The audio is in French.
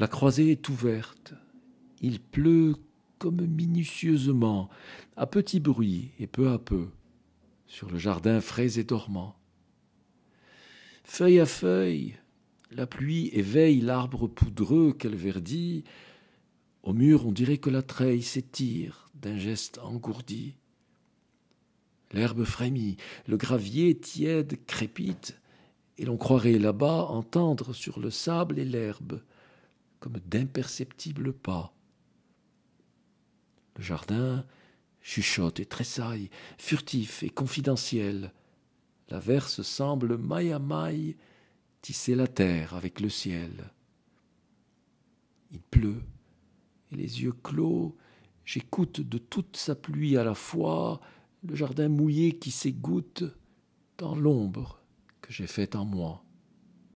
La croisée est ouverte. Il pleut comme minutieusement, à petit bruit et peu à peu, sur le jardin frais et dormant. Feuille à feuille, la pluie éveille l'arbre poudreux qu'elle verdit. Au mur, on dirait que la treille s'étire d'un geste engourdi. L'herbe frémit, le gravier tiède crépite, et l'on croirait là-bas entendre sur le sable et l'herbe comme d'imperceptibles pas. Le jardin chuchote et tressaille, furtif et confidentiel. L'averse semble maille à maille tisser la terre avec le ciel. Il pleut, et les yeux clos, j'écoute de toute sa pluie à la fois le jardin mouillé qui s'égoutte dans l'ombre que j'ai faite en moi.